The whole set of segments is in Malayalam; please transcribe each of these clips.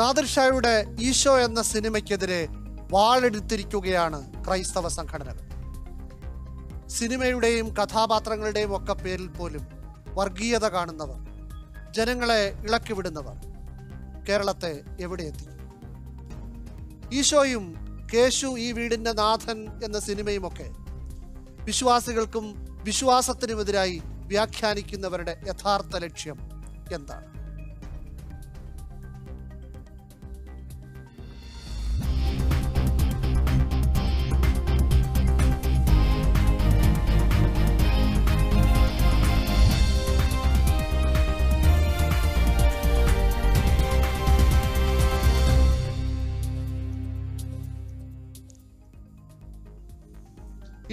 നാദിർഷായുടെ ഈശോ എന്ന സിനിമയ്ക്കെതിരെ വാളെടുത്തിരിക്കുകയാണ് ക്രൈസ്തവ സംഘടനകൾ സിനിമയുടെയും കഥാപാത്രങ്ങളുടെയും ഒക്കെ പേരിൽ പോലും വർഗീയത കാണുന്നവർ ജനങ്ങളെ ഇളക്കിവിടുന്നവർ കേരളത്തെ എവിടെ എത്തി ഈശോയും കേശു ഈ വീടിൻ്റെ നാഥൻ എന്ന സിനിമയുമൊക്കെ വിശ്വാസികൾക്കും വിശ്വാസത്തിനുമെതിരായി വ്യാഖ്യാനിക്കുന്നവരുടെ യഥാർത്ഥ ലക്ഷ്യം എന്താണ്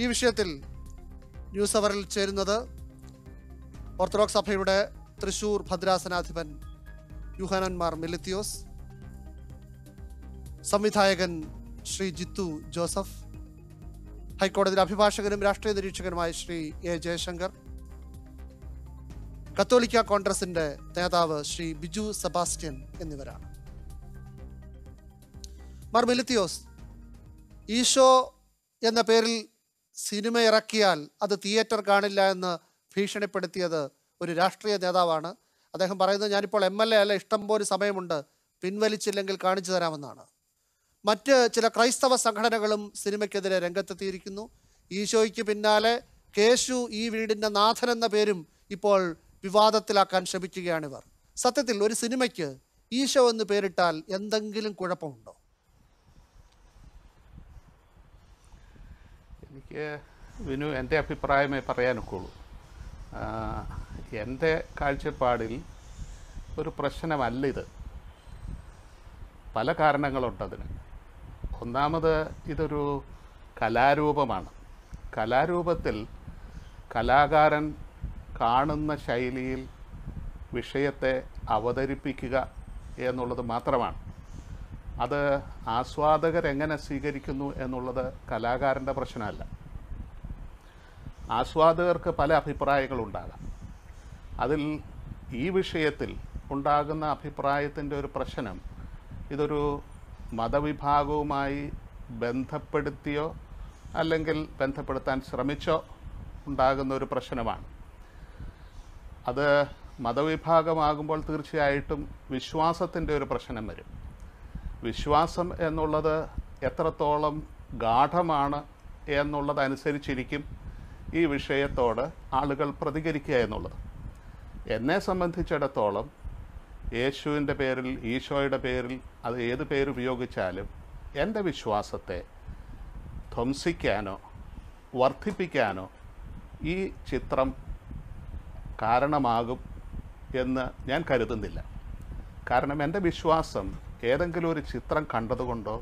ഈ വിഷയത്തിൽ ന്യൂസ് അവറിൽ ചേരുന്നത് ഓർത്തഡോക്സ് സഭയുടെ തൃശൂർ ഭദ്രാസനാധിപൻ യുഹാനന്മാർ മെലിത്തിയോസ് സംവിധായകൻ ശ്രീ ജിത്തു ജോസഫ് ഹൈക്കോടതി അഭിഭാഷകനും രാഷ്ട്രീയ നിരീക്ഷകനുമായ ശ്രീ എ ജയശങ്കർ കത്തോലിക്ക കോൺഗ്രസിന്റെ നേതാവ് ശ്രീ ബിജു സെബാസ്റ്റ്യൻ എന്നിവരാണ് മാർ മെലിത്തിയോസ് ഈശോ എന്ന പേരിൽ സിനിമ ഇറക്കിയാൽ അത് തിയേറ്റർ കാണില്ല എന്ന് ഭീഷണിപ്പെടുത്തിയത് ഒരു രാഷ്ട്രീയ നേതാവാണ് അദ്ദേഹം പറയുന്നത് ഞാനിപ്പോൾ എം എൽ എ അല്ല ഇഷ്ടം പോലെ സമയമുണ്ട് പിൻവലിച്ചില്ലെങ്കിൽ കാണിച്ചു തരാമെന്നാണ് മറ്റ് ചില ക്രൈസ്തവ സംഘടനകളും സിനിമയ്ക്കെതിരെ രംഗത്തെത്തിയിരിക്കുന്നു ഈശോയ്ക്ക് പിന്നാലെ കേശു ഈ വീടിൻ്റെ നാഥൻ എന്ന പേരും ഇപ്പോൾ വിവാദത്തിലാക്കാൻ ശ്രമിക്കുകയാണിവർ സത്യത്തിൽ ഒരു സിനിമയ്ക്ക് ഈശോ എന്ന് പേരിട്ടാൽ എന്തെങ്കിലും കുഴപ്പമുണ്ടോ എനിക്ക് വിനു എൻ്റെ അഭിപ്രായമേ പറയാനൊക്കുള്ളൂ എൻ്റെ കാഴ്ചപ്പാടിൽ ഒരു പ്രശ്നമല്ല ഇത് പല കാരണങ്ങളുണ്ടതിന് ഒന്നാമത് ഇതൊരു കലാരൂപമാണ് കലാരൂപത്തിൽ കലാകാരൻ കാണുന്ന ശൈലിയിൽ വിഷയത്തെ അവതരിപ്പിക്കുക എന്നുള്ളത് മാത്രമാണ് അത് ആസ്വാദകരെങ്ങനെ സ്വീകരിക്കുന്നു എന്നുള്ളത് കലാകാരൻ്റെ പ്രശ്നമല്ല ആസ്വാദകർക്ക് പല അഭിപ്രായങ്ങളുണ്ടാകാം അതിൽ ഈ വിഷയത്തിൽ ഉണ്ടാകുന്ന അഭിപ്രായത്തിൻ്റെ ഒരു പ്രശ്നം ഇതൊരു മതവിഭാഗവുമായി ബന്ധപ്പെടുത്തിയോ അല്ലെങ്കിൽ ബന്ധപ്പെടുത്താൻ ശ്രമിച്ചോ ഉണ്ടാകുന്ന ഒരു പ്രശ്നമാണ് അത് മതവിഭാഗമാകുമ്പോൾ തീർച്ചയായിട്ടും വിശ്വാസത്തിൻ്റെ ഒരു പ്രശ്നം വരും വിശ്വാസം എന്നുള്ളത് എത്രത്തോളം ഗാഠമാണ് എന്നുള്ളതനുസരിച്ചിരിക്കും ഈ വിഷയത്തോട് ആളുകൾ പ്രതികരിക്കുക എന്നുള്ളത് എന്നെ സംബന്ധിച്ചിടത്തോളം യേശുവിൻ്റെ പേരിൽ ഈശോയുടെ പേരിൽ അത് ഏത് പേരുപയോഗിച്ചാലും എൻ്റെ വിശ്വാസത്തെ ധ്വംസിക്കാനോ വർദ്ധിപ്പിക്കാനോ ഈ ചിത്രം കാരണമാകും എന്ന് ഞാൻ കരുതുന്നില്ല കാരണം എൻ്റെ വിശ്വാസം ഏതെങ്കിലും ഒരു ചിത്രം കണ്ടതുകൊണ്ടോ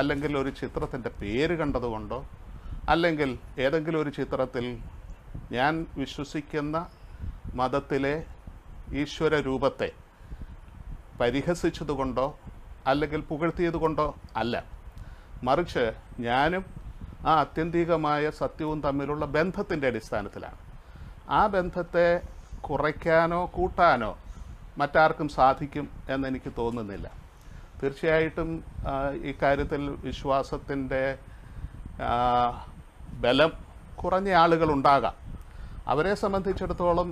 അല്ലെങ്കിൽ ഒരു ചിത്രത്തിൻ്റെ പേര് കണ്ടതുകൊണ്ടോ അല്ലെങ്കിൽ ഏതെങ്കിലും ഒരു ചിത്രത്തിൽ ഞാൻ വിശ്വസിക്കുന്ന മതത്തിലെ ഈശ്വര രൂപത്തെ പരിഹസിച്ചതുകൊണ്ടോ അല്ലെങ്കിൽ പുകഴ്ത്തിയതുകൊണ്ടോ അല്ല മറിച്ച് ഞാനും ആ ആത്യന്തികമായ സത്യവും തമ്മിലുള്ള ബന്ധത്തിൻ്റെ അടിസ്ഥാനത്തിലാണ് ആ ബന്ധത്തെ കുറയ്ക്കാനോ കൂട്ടാനോ മറ്റാർക്കും സാധിക്കും എന്നെനിക്ക് തോന്നുന്നില്ല തീർച്ചയായിട്ടും ഇക്കാര്യത്തിൽ വിശ്വാസത്തിൻ്റെ ബലം കുറഞ്ഞ ഉണ്ടാകാം അവരെ സംബന്ധിച്ചിടത്തോളം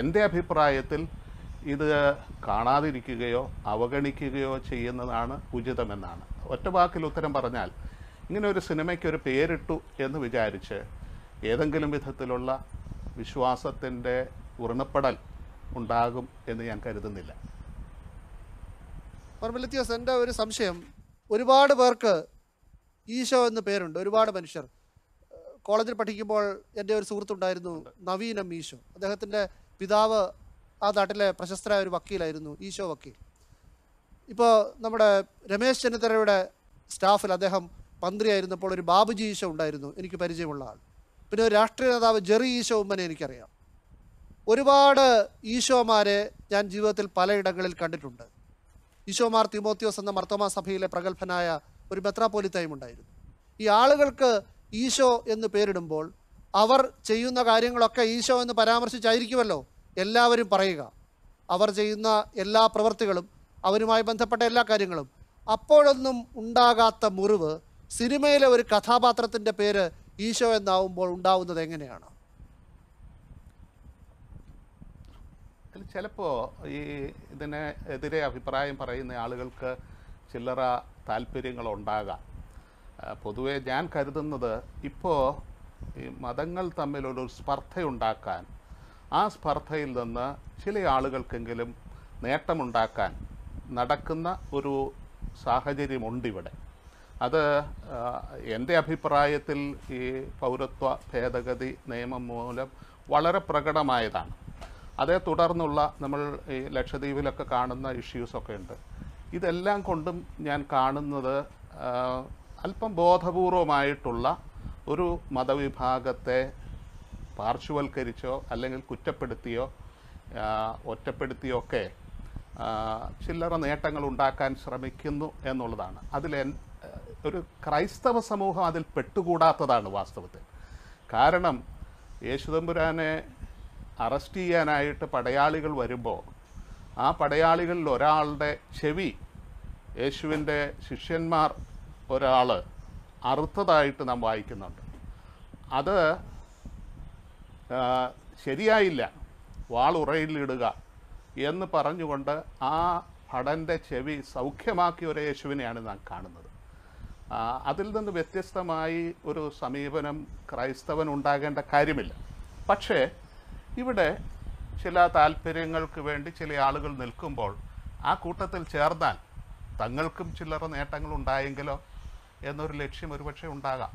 എൻ്റെ അഭിപ്രായത്തിൽ ഇത് കാണാതിരിക്കുകയോ അവഗണിക്കുകയോ ചെയ്യുന്നതാണ് ഉചിതമെന്നാണ് ഒറ്റ വാക്കിൽ ഉത്തരം പറഞ്ഞാൽ ഇങ്ങനെ ഒരു സിനിമയ്ക്ക് ഒരു പേരിട്ടു എന്ന് വിചാരിച്ച് ഏതെങ്കിലും വിധത്തിലുള്ള വിശ്വാസത്തിൻ്റെ ഉറണപ്പെടൽ ഉണ്ടാകും എന്ന് ഞാൻ കരുതുന്നില്ല പർമലിത്യോസ് എൻ്റെ ഒരു സംശയം ഒരുപാട് പേർക്ക് ഈശോ എന്ന് പേരുണ്ട് ഒരുപാട് മനുഷ്യർ കോളേജിൽ പഠിക്കുമ്പോൾ എൻ്റെ ഒരു സുഹൃത്തുണ്ടായിരുന്നു എം ഈശോ അദ്ദേഹത്തിൻ്റെ പിതാവ് ആ നാട്ടിലെ പ്രശസ്തരായ ഒരു വക്കീലായിരുന്നു ഈശോ വക്കീൽ ഇപ്പോൾ നമ്മുടെ രമേശ് ചെന്നിത്തലയുടെ സ്റ്റാഫിൽ അദ്ദേഹം മന്ത്രിയായിരുന്നപ്പോൾ ഒരു ബാബുജി ഈശോ ഉണ്ടായിരുന്നു എനിക്ക് പരിചയമുള്ള ആൾ പിന്നെ ഒരു രാഷ്ട്രീയ നേതാവ് ജെറി ഈശോ ഉമ്മനെ എനിക്കറിയാം ഒരുപാട് ഈശോമാരെ ഞാൻ ജീവിതത്തിൽ പലയിടങ്ങളിൽ കണ്ടിട്ടുണ്ട് ഈശോമാർ തിമോത്തിയോസ് എന്ന മർത്തോമാ സഭയിലെ പ്രഗത്ഭനായ ഒരു മെത്രാപോലിത്തയും ഉണ്ടായിരുന്നു ഈ ആളുകൾക്ക് ഈശോ എന്ന് പേരിടുമ്പോൾ അവർ ചെയ്യുന്ന കാര്യങ്ങളൊക്കെ ഈശോ എന്ന് പരാമർശിച്ചായിരിക്കുമല്ലോ എല്ലാവരും പറയുക അവർ ചെയ്യുന്ന എല്ലാ പ്രവൃത്തികളും അവരുമായി ബന്ധപ്പെട്ട എല്ലാ കാര്യങ്ങളും അപ്പോഴൊന്നും ഉണ്ടാകാത്ത മുറിവ് സിനിമയിലെ ഒരു കഥാപാത്രത്തിൻ്റെ പേര് ഈശോ എന്നാവുമ്പോൾ ഉണ്ടാവുന്നത് എങ്ങനെയാണ് ചിലപ്പോൾ ഈ ഇതിനെ എതിരെ അഭിപ്രായം പറയുന്ന ആളുകൾക്ക് ചില്ലറ താല്പര്യങ്ങളുണ്ടാകാം പൊതുവെ ഞാൻ കരുതുന്നത് ഇപ്പോൾ ഈ മതങ്ങൾ തമ്മിലൊരു സ്പർദ്ധയുണ്ടാക്കാൻ ആ സ്പർദ്ധയിൽ നിന്ന് ചില ആളുകൾക്കെങ്കിലും നേട്ടമുണ്ടാക്കാൻ നടക്കുന്ന ഒരു സാഹചര്യമുണ്ടിവിടെ അത് എൻ്റെ അഭിപ്രായത്തിൽ ഈ പൗരത്വ ഭേദഗതി നിയമം മൂലം വളരെ പ്രകടമായതാണ് അതേ തുടർന്നുള്ള നമ്മൾ ഈ ലക്ഷദ്വീപിലൊക്കെ കാണുന്ന ഇഷ്യൂസൊക്കെ ഉണ്ട് ഇതെല്ലാം കൊണ്ടും ഞാൻ കാണുന്നത് അല്പം ബോധപൂർവമായിട്ടുള്ള ഒരു മതവിഭാഗത്തെ പാർശ്വവൽക്കരിച്ചോ അല്ലെങ്കിൽ കുറ്റപ്പെടുത്തിയോ ഒറ്റപ്പെടുത്തിയോ ഒക്കെ ചില്ലറ നേട്ടങ്ങൾ ഉണ്ടാക്കാൻ ശ്രമിക്കുന്നു എന്നുള്ളതാണ് അതിൽ ഒരു ക്രൈസ്തവ സമൂഹം അതിൽ പെട്ടുകൂടാത്തതാണ് വാസ്തവത്തിൽ കാരണം യേശുദമ്പുരാനെ അറസ്റ്റ് ചെയ്യാനായിട്ട് പടയാളികൾ വരുമ്പോൾ ആ പടയാളികളിൽ ഒരാളുടെ ചെവി യേശുവിൻ്റെ ശിഷ്യന്മാർ ഒരാൾ അറുത്തതായിട്ട് നാം വായിക്കുന്നുണ്ട് അത് ശരിയായില്ല വാളുറയിലിടുക എന്ന് പറഞ്ഞുകൊണ്ട് ആ ഭടൻ്റെ ചെവി സൗഖ്യമാക്കിയ ഒരു യേശുവിനെയാണ് നാം കാണുന്നത് അതിൽ നിന്ന് വ്യത്യസ്തമായി ഒരു സമീപനം ക്രൈസ്തവൻ ഉണ്ടാകേണ്ട കാര്യമില്ല പക്ഷേ ഇവിടെ ചില താല്പര്യങ്ങൾക്ക് വേണ്ടി ചില ആളുകൾ നിൽക്കുമ്പോൾ ആ കൂട്ടത്തിൽ ചേർന്നാൽ തങ്ങൾക്കും ചില്ലറ നേട്ടങ്ങൾ ഉണ്ടായെങ്കിലോ എന്നൊരു ലക്ഷ്യം ഒരുപക്ഷെ ഉണ്ടാകാം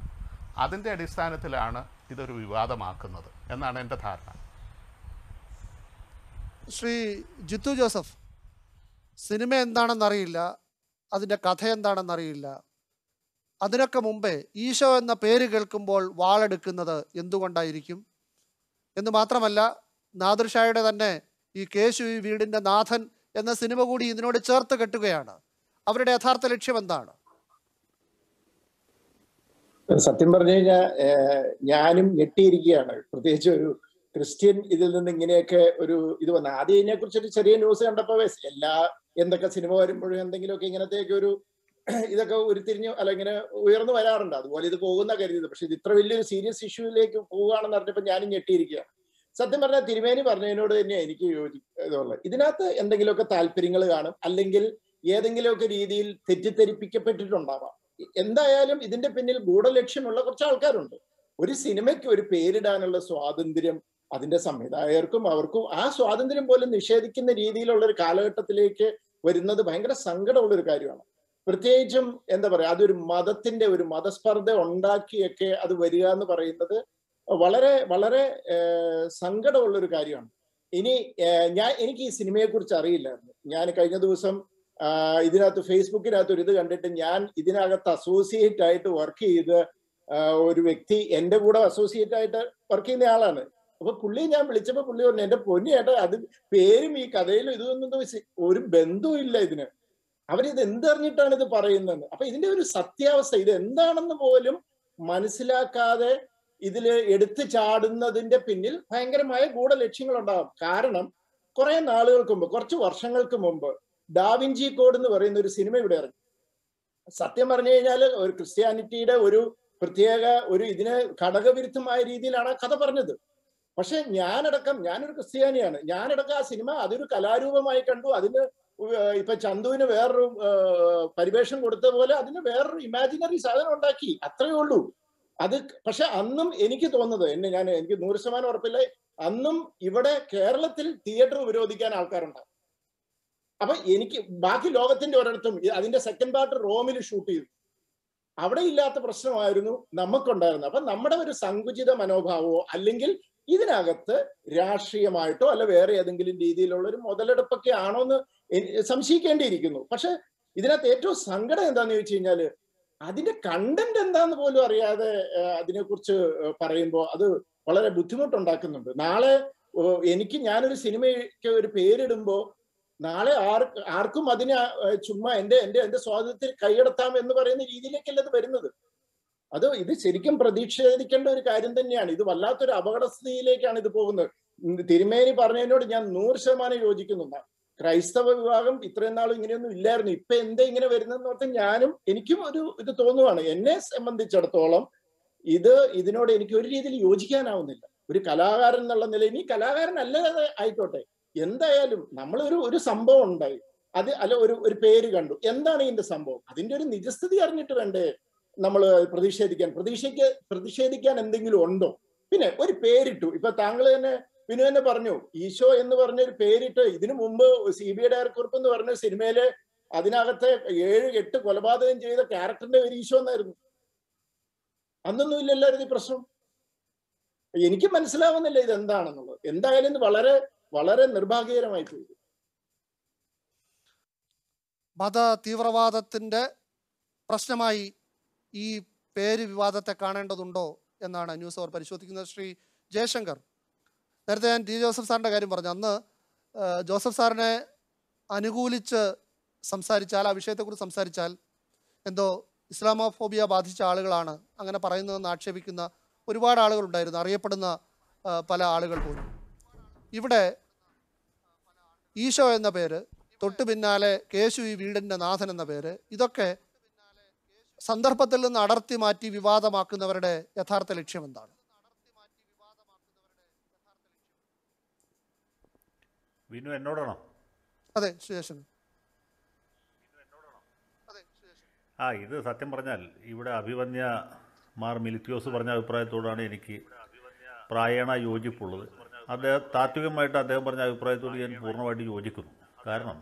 അതിൻ്റെ അടിസ്ഥാനത്തിലാണ് ഇതൊരു വിവാദമാക്കുന്നത് എന്നാണ് എൻ്റെ ധാരണ ശ്രീ ജിത്തു ജോസഫ് സിനിമ എന്താണെന്നറിയില്ല അതിൻ്റെ കഥ എന്താണെന്നറിയില്ല അതിനൊക്കെ മുമ്പേ ഈശോ എന്ന പേര് കേൾക്കുമ്പോൾ വാളെടുക്കുന്നത് എന്തുകൊണ്ടായിരിക്കും എന്ന് മാത്രമല്ല നാദൃഷായുടെ തന്നെ ഈ കേശു ഈ വീടിൻ്റെ നാഥൻ എന്ന സിനിമ കൂടി ഇതിനോട് ചേർത്ത് കെട്ടുകയാണ് അവരുടെ യഥാർത്ഥ ലക്ഷ്യം എന്താണ് സത്യം പറഞ്ഞു കഴിഞ്ഞാൽ ഞാനും ഞെട്ടിയിരിക്കുകയാണ് പ്രത്യേകിച്ച് ഒരു ക്രിസ്ത്യൻ ഇതിൽ നിന്ന് ഇങ്ങനെയൊക്കെ ഒരു ഇത് വന്ന ആദ്യം ഇതിനെക്കുറിച്ച് കുറിച്ചൊരു ചെറിയ ന്യൂസ് കണ്ടപ്പോൾ എല്ലാ എന്തൊക്കെ സിനിമ വരുമ്പോഴും എന്തെങ്കിലുമൊക്കെ ഇങ്ങനത്തെയൊക്കെ ഒരു ഇതൊക്കെ ഉരുത്തിരിഞ്ഞ് അല്ല ഇങ്ങനെ ഉയർന്നു വരാറുണ്ട് അതുപോലെ ഇത് പോകുന്ന കരുതിയത് പക്ഷെ ഇത് ഇത്ര വലിയൊരു സീരിയസ് ഇഷ്യൂയിലേക്ക് പോവുകയാണെന്ന് അറിഞ്ഞപ്പോൾ ഞാനും ഞെട്ടിയിരിക്കുകയാണ് സത്യം പറഞ്ഞാൽ തിരുമേനി പറഞ്ഞതിനോട് തന്നെ എനിക്ക് യോജി ഇതുള്ളത് ഇതിനകത്ത് എന്തെങ്കിലുമൊക്കെ താല്പര്യങ്ങൾ കാണും അല്ലെങ്കിൽ ഏതെങ്കിലുമൊക്കെ രീതിയിൽ തെറ്റിദ്ധരിപ്പിക്കപ്പെട്ടിട്ടുണ്ടാവാം എന്തായാലും ഇതിന്റെ പിന്നിൽ ഗൂഢലക്ഷ്യമുള്ള കുറച്ച് ആൾക്കാരുണ്ട് ഒരു സിനിമയ്ക്ക് ഒരു പേരിടാനുള്ള സ്വാതന്ത്ര്യം അതിന്റെ സംവിധായകർക്കും അവർക്കും ആ സ്വാതന്ത്ര്യം പോലും നിഷേധിക്കുന്ന രീതിയിലുള്ള ഒരു കാലഘട്ടത്തിലേക്ക് വരുന്നത് ഭയങ്കര സങ്കടമുള്ള ഒരു കാര്യമാണ് പ്രത്യേകിച്ചും എന്താ പറയാ അതൊരു മതത്തിന്റെ ഒരു മതസ്പർദ്ധ ഉണ്ടാക്കിയൊക്കെ അത് വരിക എന്ന് പറയുന്നത് വളരെ വളരെ സങ്കടമുള്ള ഒരു കാര്യമാണ് ഇനി ഞാൻ എനിക്ക് ഈ സിനിമയെ കുറിച്ച് അറിയില്ലായിരുന്നു ഞാൻ കഴിഞ്ഞ ദിവസം ഇതിനകത്ത് ഫേസ്ബുക്കിനകത്ത് ഒരു ഇത് കണ്ടിട്ട് ഞാൻ ഇതിനകത്ത് അസോസിയേറ്റ് ആയിട്ട് വർക്ക് ചെയ്ത് ഒരു വ്യക്തി എൻ്റെ കൂടെ അസോസിയേറ്റ് ആയിട്ട് വർക്ക് ചെയ്യുന്ന ആളാണ് അപ്പൊ പുള്ളി ഞാൻ വിളിച്ചപ്പോ പുള്ളി പറഞ്ഞു എന്റെ പൊന്നിയേട്ടാ അത് പേരും ഈ കഥയിലും ഇതൊന്നും ഒരു ബന്ധവും ഇല്ല ഇതിന് അവരിത് എന്തറിഞ്ഞിട്ടാണ് ഇത് പറയുന്നത് അപ്പൊ ഇതിന്റെ ഒരു സത്യാവസ്ഥ ഇത് എന്താണെന്ന് പോലും മനസ്സിലാക്കാതെ ഇതിൽ എടുത്തു ചാടുന്നതിന്റെ പിന്നിൽ ഭയങ്കരമായ ഗൂഢലക്ഷ്യങ്ങൾ ഉണ്ടാകും കാരണം കുറെ നാളുകൾക്ക് മുമ്പ് കുറച്ച് വർഷങ്ങൾക്ക് മുമ്പ് ഡാവിൻജി കോഡ് എന്ന് പറയുന്ന ഒരു സിനിമ ഇവിടെ ഇറങ്ങി സത്യം പറഞ്ഞു കഴിഞ്ഞാൽ ഒരു ക്രിസ്ത്യാനിറ്റിയുടെ ഒരു പ്രത്യേക ഒരു ഇതിന് ഘടകവിരുദ്ധമായ രീതിയിലാണ് ആ കഥ പറഞ്ഞത് പക്ഷെ ഞാനടക്കം ഞാനൊരു ക്രിസ്ത്യാനിയാണ് ഞാനടക്കം ആ സിനിമ അതൊരു കലാരൂപമായി കണ്ടു അതിന് ഇപ്പൊ ചന്തുവിന് വേറൊരു പരിവേഷം കൊടുത്ത പോലെ അതിന് വേറൊരു ഇമാജിനറി സാധനം ഉണ്ടാക്കി അത്രയേ ഉള്ളൂ അത് പക്ഷെ അന്നും എനിക്ക് തോന്നുന്നത് എന്നെ ഞാൻ എനിക്ക് നൂറ് ശതമാനം ഉറപ്പില്ല അന്നും ഇവിടെ കേരളത്തിൽ തിയേറ്റർ വിരോധിക്കാൻ ആൾക്കാരുണ്ടാകും അപ്പൊ എനിക്ക് ബാക്കി ലോകത്തിന്റെ ഒരിടത്തും അതിന്റെ സെക്കൻഡ് പാർട്ട് റോമിൽ ഷൂട്ട് ചെയ്തു അവിടെ ഇല്ലാത്ത പ്രശ്നമായിരുന്നു നമുക്കുണ്ടായിരുന്നത് അപ്പൊ നമ്മുടെ ഒരു സങ്കുചിത മനോഭാവമോ അല്ലെങ്കിൽ ഇതിനകത്ത് രാഷ്ട്രീയമായിട്ടോ അല്ല വേറെ ഏതെങ്കിലും രീതിയിലുള്ള ഒരു മുതലെടുപ്പൊക്കെ ആണോ എന്ന് സംശയിക്കേണ്ടിയിരിക്കുന്നു പക്ഷെ ഇതിനകത്ത് ഏറ്റവും സങ്കടം എന്താന്ന് ചോദിച്ചു കഴിഞ്ഞാല് അതിന്റെ കണ്ടന്റ് എന്താന്ന് പോലും അറിയാതെ അതിനെക്കുറിച്ച് പറയുമ്പോൾ അത് വളരെ ബുദ്ധിമുട്ടുണ്ടാക്കുന്നുണ്ട് നാളെ എനിക്ക് ഞാനൊരു സിനിമയ്ക്ക് ഒരു പേരിടുമ്പോൾ നാളെ ആർ ആർക്കും അതിനെ ചുമ്മാ എന്റെ എന്റെ എന്റെ സ്വാതന്ത്ര്യത്തിൽ കൈയടത്താം എന്ന് പറയുന്ന രീതിയിലേക്കല്ല അത് വരുന്നത് അത് ഇത് ശരിക്കും പ്രതീക്ഷിക്കേണ്ട ഒരു കാര്യം തന്നെയാണ് ഇത് വല്ലാത്തൊരു അപകടസ്ഥിതിയിലേക്കാണ് ഇത് പോകുന്നത് തിരുമേനി പറഞ്ഞതിനോട് ഞാൻ നൂറ് ശതമാനം യോജിക്കുന്നു ക്രൈസ്തവ വിഭാഗം ഇത്രയും നാളും ഇങ്ങനെയൊന്നും ഇല്ലായിരുന്നു ഇപ്പൊ എന്താ ഇങ്ങനെ വരുന്നതെന്ന് പറഞ്ഞാൽ ഞാനും എനിക്കും ഒരു ഇത് തോന്നുവാണ് എന്നെ സംബന്ധിച്ചിടത്തോളം ഇത് ഇതിനോട് എനിക്ക് ഒരു രീതിയിൽ യോജിക്കാനാവുന്നില്ല ഒരു കലാകാരൻ എന്നുള്ള നിലയിൽ ഇനി കലാകാരൻ അല്ലാതെ ആയിക്കോട്ടെ എന്തായാലും നമ്മളൊരു ഒരു സംഭവം ഉണ്ടായി അത് അല്ല ഒരു ഒരു പേര് കണ്ടു എന്താണ് ഇതിന്റെ സംഭവം അതിന്റെ ഒരു നിജസ്ഥിതി അറിഞ്ഞിട്ട് വേണ്ടേ നമ്മൾ പ്രതിഷേധിക്കാൻ പ്രതിഷേധിക്ക പ്രതിഷേധിക്കാൻ എന്തെങ്കിലും ഉണ്ടോ പിന്നെ ഒരു പേരിട്ടു ഇപ്പൊ താങ്കൾ തന്നെ വിനു തന്നെ പറഞ്ഞു ഈശോ എന്ന് പറഞ്ഞ ഒരു പേരിട്ട് ഇതിനു മുമ്പ് സി ബി ഐ എന്ന് പറഞ്ഞ സിനിമയിലെ അതിനകത്തെ ഏഴ് എട്ട് കൊലപാതകം ചെയ്ത ക്യാരക്ടറിന്റെ പേര് ഈശോ എന്നായിരുന്നു അന്നൊന്നും ഇല്ലല്ലായിരുന്നു ഈ പ്രശ്നം എനിക്ക് മനസ്സിലാവുന്നില്ല ഇത് എന്താണെന്നുള്ളത് എന്തായാലും ഇത് വളരെ വളരെ നിർഭാഗ്യകരമായി പോയി മത തീവ്രവാദത്തിന്റെ പ്രശ്നമായി ഈ പേര് വിവാദത്തെ കാണേണ്ടതുണ്ടോ എന്നാണ് ന്യൂസ് അവർ പരിശോധിക്കുന്നത് ശ്രീ ജയശങ്കർ നേരത്തെ ഞാൻ ടി ജോസഫ് സാറിൻ്റെ കാര്യം പറഞ്ഞു അന്ന് ജോസഫ് സാറിനെ അനുകൂലിച്ച് സംസാരിച്ചാൽ ആ വിഷയത്തെക്കുറിച്ച് സംസാരിച്ചാൽ എന്തോ ഇസ്ലാമോഫോബിയ ബാധിച്ച ആളുകളാണ് അങ്ങനെ പറയുന്നതെന്ന് ആക്ഷേപിക്കുന്ന ഒരുപാട് ആളുകളുണ്ടായിരുന്നു അറിയപ്പെടുന്ന പല ആളുകൾ പോലും ഇവിടെ ഈശോ എന്ന പേര് തൊട്ടു പിന്നാലെ കേശു ഈ വീടിൻ്റെ നാഥൻ എന്ന പേര് ഇതൊക്കെ സന്ദർഭത്തിൽ നിന്ന് അടർത്തി മാറ്റി വിവാദമാക്കുന്നവരുടെ യഥാർത്ഥ ലക്ഷ്യം എന്താണ് എന്നോടാണോ അതെ സുരേഷൻ ആ ഇത് സത്യം പറഞ്ഞാൽ ഇവിടെ അഭിവന്യ മാർ മിലിത്യോസ് പറഞ്ഞ അഭിപ്രായത്തോടാണ് എനിക്ക് പ്രായണ യോജിപ്പുള്ളത് അദ്ദേഹം താത്വികമായിട്ട് അദ്ദേഹം പറഞ്ഞ അഭിപ്രായത്തോട് ഞാൻ പൂർണ്ണമായിട്ട് യോജിക്കുന്നു കാരണം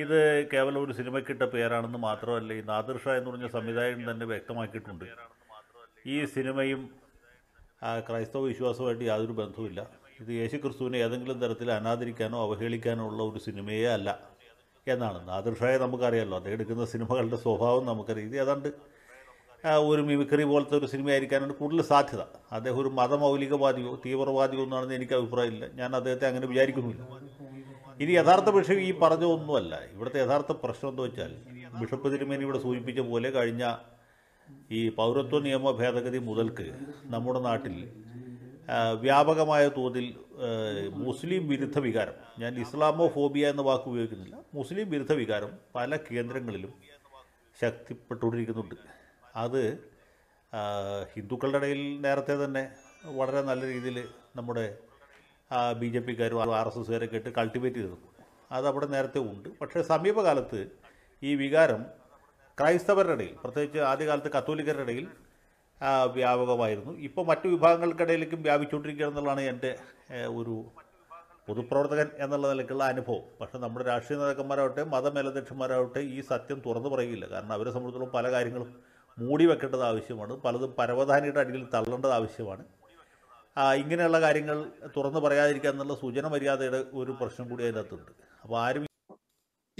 ഇത് കേവലം ഒരു സിനിമയ്ക്കിട്ട പേരാണെന്ന് മാത്രമല്ല ഈ നാദിർ എന്ന് പറഞ്ഞ സംവിധായകൻ തന്നെ വ്യക്തമാക്കിയിട്ടുണ്ട് ഈ സിനിമയും ക്രൈസ്തവ വിശ്വാസമായിട്ട് യാതൊരു ബന്ധവുമില്ല ഇത് യേശു ക്രിസ്തുവിനെ ഏതെങ്കിലും തരത്തിൽ അനാദരിക്കാനോ അവഹേളിക്കാനോ ഉള്ള ഒരു സിനിമയേ അല്ല എന്നാണ് നാദിർഷായെ നമുക്കറിയാമല്ലോ അദ്ദേഹം എടുക്കുന്ന സിനിമകളുടെ സ്വഭാവം നമുക്കറിയാം ഇത് ഏതാണ്ട് ഒരു മിമിക്രി പോലത്തെ ഒരു സിനിമയായിരിക്കാനാണ് കൂടുതൽ സാധ്യത അദ്ദേഹം ഒരു മതമൗലികവാദിയോ തീവ്രവാദിയോ ഒന്നാണെന്ന് എനിക്ക് അഭിപ്രായമില്ല ഞാൻ അദ്ദേഹത്തെ അങ്ങനെ വിചാരിക്കുന്നില്ല ഇനി യഥാർത്ഥ വിഷയം ഈ പറഞ്ഞ ഒന്നുമല്ല ഇവിടുത്തെ യഥാർത്ഥ പ്രശ്നം എന്താ വെച്ചാൽ ബിഷപ്പ് തിരുമേനി ഇവിടെ സൂചിപ്പിച്ച പോലെ കഴിഞ്ഞ ഈ പൗരത്വ നിയമ ഭേദഗതി മുതൽക്ക് നമ്മുടെ നാട്ടിൽ വ്യാപകമായ തോതിൽ മുസ്ലിം വിരുദ്ധ വികാരം ഞാൻ ഇസ്ലാമോ ഫോബിയ എന്ന വാക്ക് ഉപയോഗിക്കുന്നില്ല മുസ്ലിം വിരുദ്ധ വികാരം പല കേന്ദ്രങ്ങളിലും ശക്തിപ്പെട്ടുകൊണ്ടിരിക്കുന്നുണ്ട് അത് ഹിന്ദുക്കളുടെ ഇടയിൽ നേരത്തെ തന്നെ വളരെ നല്ല രീതിയിൽ നമ്മുടെ ബി ജെ പിക്കാരും ആർ എസ് എസുകാരൊക്കെ ഇട്ട് കൾട്ടിവേറ്റ് ചെയ്തിരുന്നു അതവിടെ നേരത്തെ ഉണ്ട് പക്ഷേ സമീപകാലത്ത് ഈ വികാരം ക്രൈസ്തവരുടെ ഇടയിൽ പ്രത്യേകിച്ച് ആദ്യകാലത്ത് കത്തോലിക്കരുടെ ഇടയിൽ വ്യാപകമായിരുന്നു ഇപ്പോൾ മറ്റു വിഭാഗങ്ങൾക്കിടയിലേക്കും വ്യാപിച്ചുകൊണ്ടിരിക്കുക എന്നുള്ളതാണ് എൻ്റെ ഒരു പൊതുപ്രവർത്തകൻ എന്നുള്ള നിലയ്ക്കുള്ള അനുഭവം പക്ഷേ നമ്മുടെ രാഷ്ട്രീയ നേതാക്കന്മാരാവട്ടെ മതമേലധ്യക്ഷന്മാരാവട്ടെ ഈ സത്യം തുറന്നു പറയുകയില്ല കാരണം അവരെ സംബന്ധിച്ചിടത്തോളം പല കാര്യങ്ങളും മൂടി വെക്കേണ്ടത് ആവശ്യമാണ് പലതും പരവധാനിയുടെ അടിയിൽ തള്ളേണ്ടത് ആവശ്യമാണ് ഇങ്ങനെയുള്ള കാര്യങ്ങൾ തുറന്നു പറയാതിരിക്കുക എന്നുള്ള സൂചന മര്യാദയുടെ ഒരു പ്രശ്നം കൂടി അതിനകത്തുണ്ട് അപ്പോൾ ആരും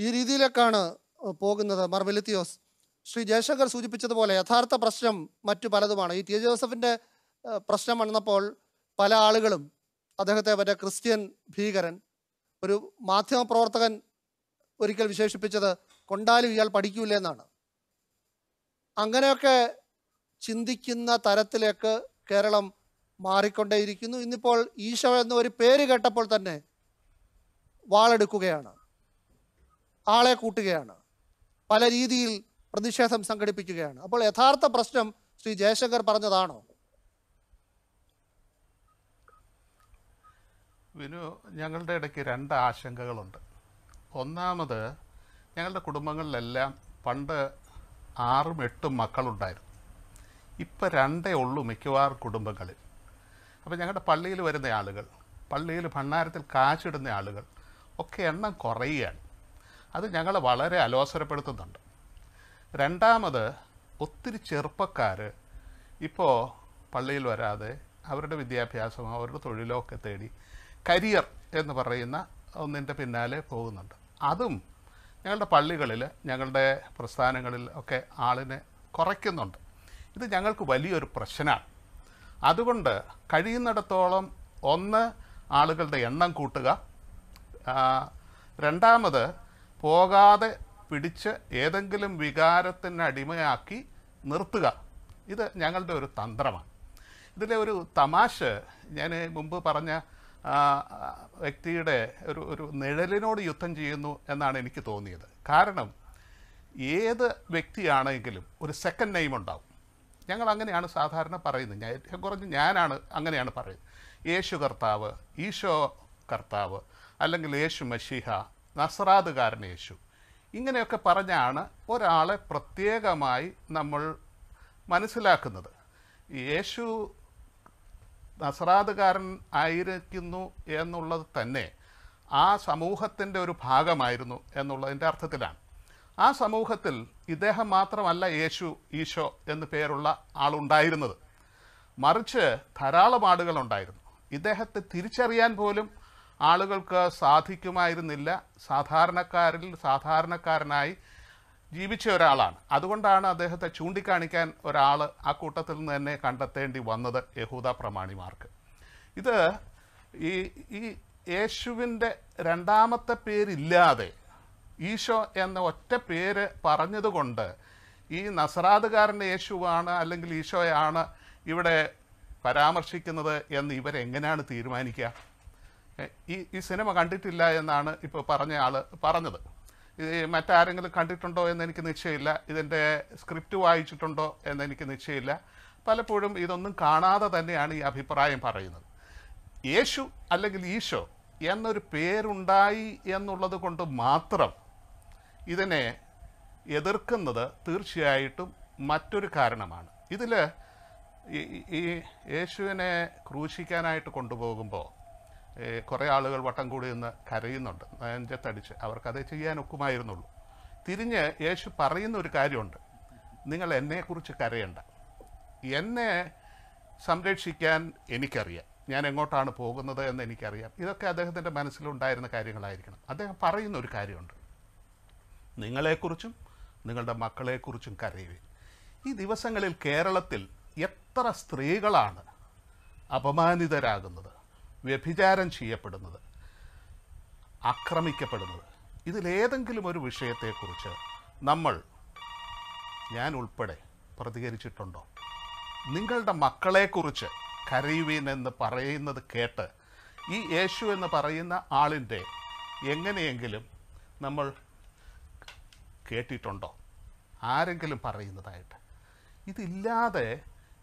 ഈ രീതിയിലേക്കാണ് പോകുന്നത് മർവെലിത്തിയോസ് ശ്രീ ജയശങ്കർ സൂചിപ്പിച്ചതുപോലെ യഥാർത്ഥ പ്രശ്നം മറ്റു പലതുമാണ് ഈ ടി ജോസഫിൻ്റെ പ്രശ്നം വന്നപ്പോൾ പല ആളുകളും അദ്ദേഹത്തെ മറ്റേ ക്രിസ്ത്യൻ ഭീകരൻ ഒരു മാധ്യമപ്രവർത്തകൻ ഒരിക്കൽ വിശേഷിപ്പിച്ചത് കൊണ്ടാലും ഇയാൾ പഠിക്കൂലെന്നാണ് എന്നാണ് അങ്ങനെയൊക്കെ ചിന്തിക്കുന്ന തരത്തിലേക്ക് കേരളം മാറിക്കൊണ്ടേയിരിക്കുന്നു ഇന്നിപ്പോൾ ഈശോ എന്ന ഒരു പേര് കേട്ടപ്പോൾ തന്നെ വാളെടുക്കുകയാണ് ആളെ കൂട്ടുകയാണ് പല രീതിയിൽ പ്രതിഷേധം സംഘടിപ്പിക്കുകയാണ് അപ്പോൾ യഥാർത്ഥ പ്രശ്നം ശ്രീ ജയശങ്കർ പറഞ്ഞതാണോ വിനു ഞങ്ങളുടെ ഇടയ്ക്ക് രണ്ട് ആശങ്കകളുണ്ട് ഒന്നാമത് ഞങ്ങളുടെ കുടുംബങ്ങളിലെല്ലാം പണ്ട് ആറും എട്ടും മക്കളുണ്ടായിരുന്നു ഇപ്പോൾ രണ്ടേ ഉള്ളൂ മിക്കവാറും കുടുംബങ്ങളിൽ അപ്പോൾ ഞങ്ങളുടെ പള്ളിയിൽ വരുന്ന ആളുകൾ പള്ളിയിൽ ഭണ്ണാരത്തിൽ കാശിടുന്ന ആളുകൾ ഒക്കെ എണ്ണം കുറയുകയാണ് അത് ഞങ്ങളെ വളരെ അലോസരപ്പെടുത്തുന്നുണ്ട് രണ്ടാമത് ഒത്തിരി ചെറുപ്പക്കാർ ഇപ്പോൾ പള്ളിയിൽ വരാതെ അവരുടെ വിദ്യാഭ്യാസമോ അവരുടെ തൊഴിലോ ഒക്കെ തേടി കരിയർ എന്ന് പറയുന്ന ഒന്നിൻ്റെ പിന്നാലെ പോകുന്നുണ്ട് അതും ഞങ്ങളുടെ പള്ളികളിൽ ഞങ്ങളുടെ പ്രസ്ഥാനങ്ങളിൽ ഒക്കെ ആളിനെ കുറയ്ക്കുന്നുണ്ട് ഇത് ഞങ്ങൾക്ക് വലിയൊരു പ്രശ്നമാണ് അതുകൊണ്ട് കഴിയുന്നിടത്തോളം ഒന്ന് ആളുകളുടെ എണ്ണം കൂട്ടുക രണ്ടാമത് പോകാതെ പിടിച്ച് ഏതെങ്കിലും വികാരത്തിന് അടിമയാക്കി നിർത്തുക ഇത് ഞങ്ങളുടെ ഒരു തന്ത്രമാണ് ഇതിലെ ഒരു തമാശ ഞാൻ മുമ്പ് പറഞ്ഞ വ്യക്തിയുടെ ഒരു ഒരു നിഴലിനോട് യുദ്ധം ചെയ്യുന്നു എന്നാണ് എനിക്ക് തോന്നിയത് കാരണം ഏത് വ്യക്തിയാണെങ്കിലും ഒരു സെക്കൻഡ് നെയിം ഉണ്ടാവും ഞങ്ങൾ അങ്ങനെയാണ് സാധാരണ പറയുന്നത് ഞാൻ ഏറ്റവും കുറഞ്ഞ് ഞാനാണ് അങ്ങനെയാണ് പറയുന്നത് യേശു കർത്താവ് ഈശോ കർത്താവ് അല്ലെങ്കിൽ യേശു മഷിഹ നസറാദുകാരൻ യേശു ഇങ്ങനെയൊക്കെ പറഞ്ഞാണ് ഒരാളെ പ്രത്യേകമായി നമ്മൾ മനസ്സിലാക്കുന്നത് യേശു നസറാദുകാരൻ ആയിരിക്കുന്നു എന്നുള്ളത് തന്നെ ആ സമൂഹത്തിൻ്റെ ഒരു ഭാഗമായിരുന്നു എന്നുള്ളതിൻ്റെ അർത്ഥത്തിലാണ് ആ സമൂഹത്തിൽ ഇദ്ദേഹം മാത്രമല്ല യേശു ഈശോ എന്ന് പേരുള്ള ആളുണ്ടായിരുന്നത് മറിച്ച് ധാരാളം ആളുകളുണ്ടായിരുന്നു ഇദ്ദേഹത്തെ തിരിച്ചറിയാൻ പോലും ആളുകൾക്ക് സാധിക്കുമായിരുന്നില്ല സാധാരണക്കാരിൽ സാധാരണക്കാരനായി ജീവിച്ച ഒരാളാണ് അതുകൊണ്ടാണ് അദ്ദേഹത്തെ ചൂണ്ടിക്കാണിക്കാൻ ഒരാൾ ആ കൂട്ടത്തിൽ നിന്ന് തന്നെ കണ്ടെത്തേണ്ടി വന്നത് യഹൂദ പ്രമാണിമാർക്ക് ഇത് ഈ ഈ യേശുവിൻ്റെ രണ്ടാമത്തെ പേരില്ലാതെ ഈശോ എന്ന ഒറ്റ പേര് പറഞ്ഞതുകൊണ്ട് ഈ നസറാദുകാരൻ്റെ യേശുവാണ് അല്ലെങ്കിൽ ഈശോയാണ് ഇവിടെ പരാമർശിക്കുന്നത് എന്ന് ഇവരെങ്ങനെയാണ് തീരുമാനിക്കുക ഈ ഈ സിനിമ കണ്ടിട്ടില്ല എന്നാണ് ഇപ്പോൾ പറഞ്ഞ ആൾ പറഞ്ഞത് മറ്റാരെങ്കിലും കണ്ടിട്ടുണ്ടോ എന്ന് എനിക്ക് നിശ്ചയമില്ല ഇതിൻ്റെ സ്ക്രിപ്റ്റ് വായിച്ചിട്ടുണ്ടോ എന്ന് എനിക്ക് നിശ്ചയമില്ല പലപ്പോഴും ഇതൊന്നും കാണാതെ തന്നെയാണ് ഈ അഭിപ്രായം പറയുന്നത് യേശു അല്ലെങ്കിൽ ഈശോ എന്നൊരു പേരുണ്ടായി എന്നുള്ളത് കൊണ്ട് മാത്രം ഇതിനെ എതിർക്കുന്നത് തീർച്ചയായിട്ടും മറ്റൊരു കാരണമാണ് ഇതിൽ ഈ യേശുവിനെ ക്രൂശിക്കാനായിട്ട് കൊണ്ടുപോകുമ്പോൾ കുറെ ആളുകൾ വട്ടം കൂടി നിന്ന് കരയുന്നുണ്ട് നെഞ്ചത്തടിച്ച് അവർക്കത് ചെയ്യാൻ ഒക്കുമായിരുന്നുള്ളൂ തിരിഞ്ഞ് യേശു പറയുന്ന ഒരു കാര്യമുണ്ട് നിങ്ങൾ എന്നെക്കുറിച്ച് കരയണ്ട എന്നെ സംരക്ഷിക്കാൻ എനിക്കറിയാം ഞാൻ എങ്ങോട്ടാണ് പോകുന്നത് എന്ന് എനിക്കറിയാം ഇതൊക്കെ അദ്ദേഹത്തിൻ്റെ മനസ്സിലുണ്ടായിരുന്ന കാര്യങ്ങളായിരിക്കണം അദ്ദേഹം പറയുന്ന ഒരു കാര്യമുണ്ട് നിങ്ങളെക്കുറിച്ചും നിങ്ങളുടെ മക്കളെക്കുറിച്ചും കരയുവിൻ ഈ ദിവസങ്ങളിൽ കേരളത്തിൽ എത്ര സ്ത്രീകളാണ് അപമാനിതരാകുന്നത് വ്യഭിചാരം ചെയ്യപ്പെടുന്നത് ആക്രമിക്കപ്പെടുന്നത് ഇതിലേതെങ്കിലും ഒരു വിഷയത്തെക്കുറിച്ച് നമ്മൾ ഞാൻ ഉൾപ്പെടെ പ്രതികരിച്ചിട്ടുണ്ടോ നിങ്ങളുടെ മക്കളെക്കുറിച്ച് കരയുവീൻ എന്ന് പറയുന്നത് കേട്ട് ഈ യേശു എന്ന് പറയുന്ന ആളിൻ്റെ എങ്ങനെയെങ്കിലും നമ്മൾ കേട്ടിട്ടുണ്ടോ ആരെങ്കിലും പറയുന്നതായിട്ട് ഇതില്ലാതെ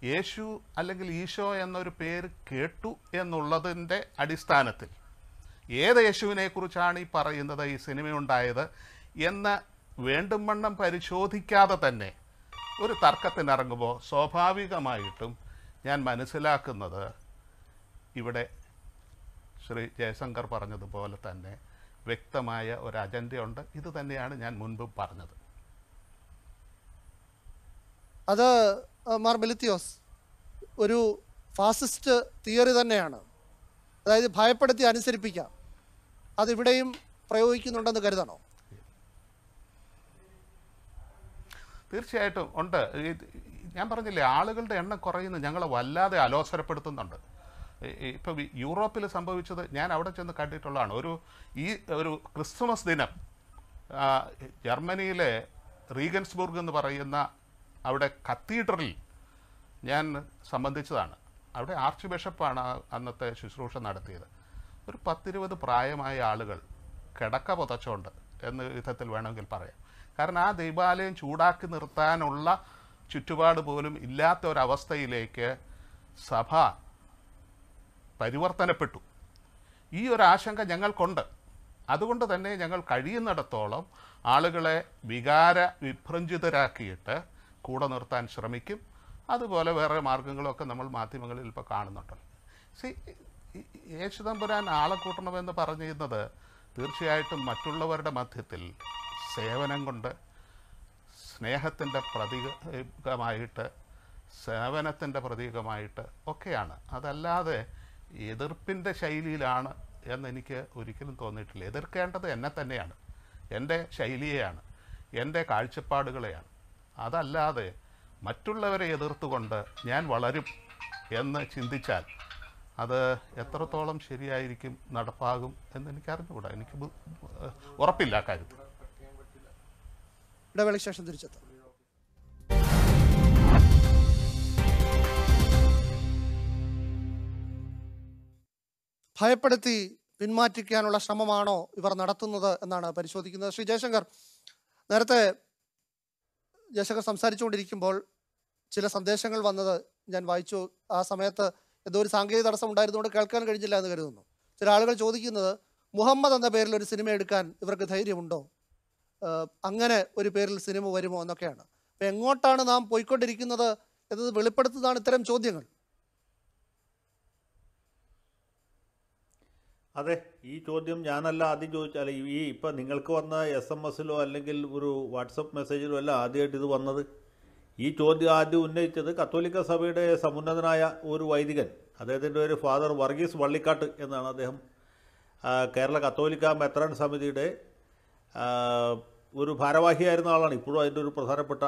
യേശു അല്ലെങ്കിൽ ഈശോ എന്നൊരു പേര് കേട്ടു എന്നുള്ളതിൻ്റെ അടിസ്ഥാനത്തിൽ ഏത് യേശുവിനെക്കുറിച്ചാണ് ഈ പറയുന്നത് ഈ സിനിമയുണ്ടായത് എന്ന് വേണ്ടും വണ്ണം പരിശോധിക്കാതെ തന്നെ ഒരു തർക്കത്തിനിറങ്ങുമ്പോൾ സ്വാഭാവികമായിട്ടും ഞാൻ മനസ്സിലാക്കുന്നത് ഇവിടെ ശ്രീ ജയശങ്കർ പറഞ്ഞതുപോലെ തന്നെ വ്യക്തമായ ഒരു അജണ്ടയുണ്ട് ഇത് തന്നെയാണ് ഞാൻ മുൻപ് പറഞ്ഞത് അത് മാർ ഒരു ഫാസിസ്റ്റ് തിയറി തന്നെയാണ് അതായത് ഭയപ്പെടുത്തി അനുസരിപ്പിക്കാം അതിവിടെയും പ്രയോഗിക്കുന്നുണ്ടെന്ന് കരുതണോ തീർച്ചയായിട്ടും ഉണ്ട് ഞാൻ പറഞ്ഞില്ലേ ആളുകളുടെ എണ്ണം കുറയുന്നു ഞങ്ങളെ വല്ലാതെ അലോസരപ്പെടുത്തുന്നുണ്ട് ഇപ്പം യൂറോപ്പിൽ സംഭവിച്ചത് ഞാൻ അവിടെ ചെന്ന് കണ്ടിട്ടുള്ളതാണ് ഒരു ഈ ഒരു ക്രിസ്മസ് ദിനം ജർമ്മനിയിലെ റീഗൻസ്ബുർഗ് എന്ന് പറയുന്ന അവിടെ കത്തീഡ്രലിൽ ഞാൻ സംബന്ധിച്ചതാണ് അവിടെ ആർച്ച് ബിഷപ്പാണ് അന്നത്തെ ശുശ്രൂഷ നടത്തിയത് ഒരു പത്തിരുപത് പ്രായമായ ആളുകൾ കിടക്ക പുതച്ചോണ്ട് എന്ന വിധത്തിൽ വേണമെങ്കിൽ പറയാം കാരണം ആ ദൈവാലയം ചൂടാക്കി നിർത്താനുള്ള ചുറ്റുപാട് പോലും ഇല്ലാത്ത ഒരവസ്ഥയിലേക്ക് സഭ പരിവർത്തനപ്പെട്ടു ഈ ഒരു ആശങ്ക ഞങ്ങൾക്കുണ്ട് അതുകൊണ്ട് തന്നെ ഞങ്ങൾ കഴിയുന്നിടത്തോളം ആളുകളെ വികാര വിഭ്രഞ്ജിതരാക്കിയിട്ട് കൂടെ നിർത്താൻ ശ്രമിക്കും അതുപോലെ വേറെ മാർഗങ്ങളൊക്കെ നമ്മൾ മാധ്യമങ്ങളിൽ ഇപ്പോൾ കാണുന്നുണ്ടല്ലോ സി യേശുദമ്പുരാൻ ആളെ കൂട്ടണമെന്ന് പറഞ്ഞിരുന്നത് തീർച്ചയായിട്ടും മറ്റുള്ളവരുടെ മധ്യത്തിൽ സേവനം കൊണ്ട് സ്നേഹത്തിൻ്റെ പ്രതീകമായിട്ട് സേവനത്തിൻ്റെ പ്രതീകമായിട്ട് ഒക്കെയാണ് അതല്ലാതെ എതിർപ്പിൻ്റെ ശൈലിയിലാണ് എന്നെനിക്ക് ഒരിക്കലും തോന്നിയിട്ടില്ല എതിർക്കേണ്ടത് എന്നെ തന്നെയാണ് എൻ്റെ ശൈലിയെയാണ് എൻ്റെ കാഴ്ചപ്പാടുകളെയാണ് അതല്ലാതെ മറ്റുള്ളവരെ എതിർത്തുകൊണ്ട് ഞാൻ വളരും എന്ന് ചിന്തിച്ചാൽ അത് എത്രത്തോളം ശരിയായിരിക്കും നടപ്പാകും എന്ന് എനിക്ക് അറിഞ്ഞുകൂടാ എനിക്ക് ഉറപ്പില്ല കാര്യത്തിൽ ഇടവേളയ്ക്ക് ശേഷം തിരിച്ചെത്താം ഭയപ്പെടുത്തി പിന്മാറ്റിക്കാനുള്ള ശ്രമമാണോ ഇവർ നടത്തുന്നത് എന്നാണ് പരിശോധിക്കുന്നത് ശ്രീ ജയശങ്കർ നേരത്തെ ജയശങ്കർ സംസാരിച്ചുകൊണ്ടിരിക്കുമ്പോൾ ചില സന്ദേശങ്ങൾ വന്നത് ഞാൻ വായിച്ചു ആ സമയത്ത് എന്തോ ഒരു സാങ്കേതിക തടസ്സം ഉണ്ടായിരുന്നുകൊണ്ട് കേൾക്കാൻ കഴിഞ്ഞില്ല എന്ന് കരുതുന്നു ചില ആളുകൾ ചോദിക്കുന്നത് മുഹമ്മദ് എന്ന പേരിൽ ഒരു സിനിമ എടുക്കാൻ ഇവർക്ക് ധൈര്യമുണ്ടോ അങ്ങനെ ഒരു പേരിൽ സിനിമ വരുമോ എന്നൊക്കെയാണ് അപ്പോൾ എങ്ങോട്ടാണ് നാം പോയിക്കൊണ്ടിരിക്കുന്നത് എന്നത് വെളിപ്പെടുത്തുന്നതാണ് ഇത്തരം ചോദ്യങ്ങൾ അതെ ഈ ചോദ്യം ഞാനല്ല ആദ്യം ചോദിച്ചാൽ ഈ ഇപ്പം നിങ്ങൾക്ക് വന്ന എസ് എം എസിലോ അല്ലെങ്കിൽ ഒരു വാട്സപ്പ് മെസ്സേജിലോ അല്ല ആദ്യമായിട്ട് ഇത് വന്നത് ഈ ചോദ്യം ആദ്യം ഉന്നയിച്ചത് കത്തോലിക്ക സഭയുടെ സമുന്നതനായ ഒരു വൈദികൻ അദ്ദേഹത്തിൻ്റെ ഒരു ഫാദർ വർഗീസ് വള്ളിക്കാട്ട് എന്നാണ് അദ്ദേഹം കേരള കത്തോലിക്ക മെത്രാൻ സമിതിയുടെ ഒരു ഭാരവാഹിയായിരുന്ന ആളാണ് ഇപ്പോഴും അതിൻ്റെ ഒരു പ്രധാനപ്പെട്ട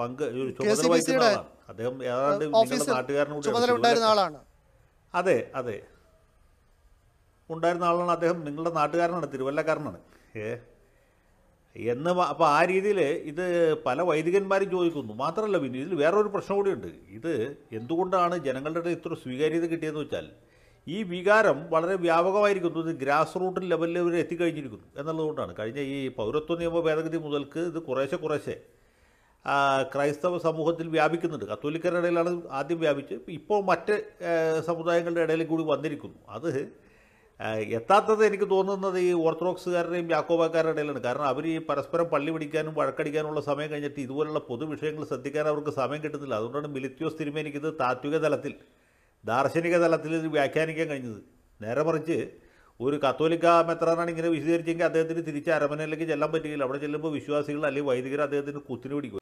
പങ്ക് ഒരു ചുമതല വഹിക്കുന്ന ആളാണ് അദ്ദേഹം ഏതാണ്ട് നാട്ടുകാരനും അതെ അതെ ഉണ്ടായിരുന്ന ആളാണ് അദ്ദേഹം നിങ്ങളുടെ നാട്ടുകാരനാണ് തിരുവല്ലക്കാരനാണ് ഏ എന്ന് അപ്പോൾ ആ രീതിയിൽ ഇത് പല വൈദികന്മാരും ചോദിക്കുന്നു മാത്രമല്ല പിന്നെ ഇതിൽ വേറൊരു പ്രശ്നം കൂടിയുണ്ട് ഇത് എന്തുകൊണ്ടാണ് ജനങ്ങളുടെ ഇടയിൽ ഇത്ര സ്വീകാര്യത കിട്ടിയതെന്ന് വെച്ചാൽ ഈ വികാരം വളരെ വ്യാപകമായിരിക്കുന്നു ഇത് ഗ്രാസ് റൂട്ട് ലെവലിൽ വരെ എത്തിക്കഴിഞ്ഞിരിക്കുന്നു എന്നുള്ളതുകൊണ്ടാണ് കഴിഞ്ഞ ഈ പൗരത്വ നിയമ ഭേദഗതി മുതൽക്ക് ഇത് കുറേശ്ശെ കുറേശ്ശെ ക്രൈസ്തവ സമൂഹത്തിൽ വ്യാപിക്കുന്നുണ്ട് കത്തോലിക്കരുടെ ഇടയിലാണ് ആദ്യം വ്യാപിച്ച് ഇപ്പോൾ മറ്റ് സമുദായങ്ങളുടെ ഇടയിലും കൂടി വന്നിരിക്കുന്നു അത് എത്താത്തത് എനിക്ക് തോന്നുന്നത് ഈ ഓർത്തഡോക്സുകാരുടെയും യാക്കോബാക്കാരുടെ ഇടയിലാണ് കാരണം അവർ ഈ പരസ്പരം പള്ളി പിടിക്കാനും വഴക്കടിക്കാനുള്ള സമയം കഴിഞ്ഞിട്ട് ഇതുപോലുള്ള പൊതുവിഷയങ്ങൾ ശ്രദ്ധിക്കാൻ അവർക്ക് സമയം കിട്ടുന്നില്ല അതുകൊണ്ടാണ് മിലിത്യോസ് എനിക്കിത് താത്വിക തലത്തിൽ ദാർശനിക തലത്തിൽ ഇത് വ്യാഖ്യാനിക്കാൻ കഴിഞ്ഞത് നേരെ മറിച്ച് ഒരു കത്തോലിക്ക മെത്രാനാണ് ഇങ്ങനെ വിശദീകരിച്ചെങ്കിൽ അദ്ദേഹത്തിന് തിരിച്ച് അരമനയിലേക്ക് ചെല്ലാൻ പറ്റുകയില്ല അവിടെ ചെല്ലുമ്പോൾ വിശ്വാസികൾ അല്ലെങ്കിൽ വൈദികർ അദ്ദേഹത്തിന് കുത്തിനു പിടിക്കും